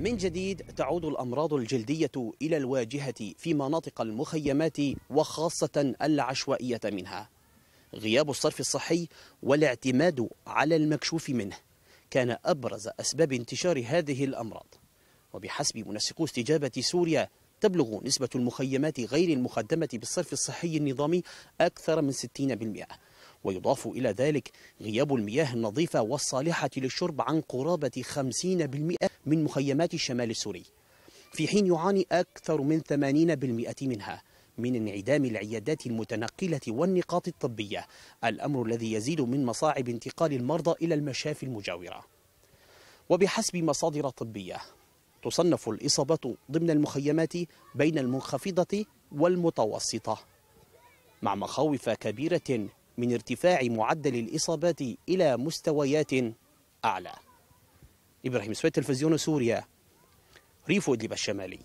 من جديد تعود الامراض الجلديه الى الواجهه في مناطق المخيمات وخاصه العشوائيه منها. غياب الصرف الصحي والاعتماد على المكشوف منه كان ابرز اسباب انتشار هذه الامراض. وبحسب منسقو استجابه سوريا تبلغ نسبه المخيمات غير المخدمه بالصرف الصحي النظامي اكثر من 60%. ويضاف إلى ذلك غياب المياه النظيفة والصالحة للشرب عن قرابة 50% من مخيمات الشمال السوري في حين يعاني أكثر من 80% منها من انعدام العيادات المتنقلة والنقاط الطبية الأمر الذي يزيد من مصاعب انتقال المرضى إلى المشافي المجاورة وبحسب مصادر طبية تصنف الإصابة ضمن المخيمات بين المنخفضة والمتوسطة مع مخاوف كبيرة من ارتفاع معدل الإصابات إلى مستويات أعلى إبراهيم سويت تلفزيون سوريا ريف إدلب الشمالي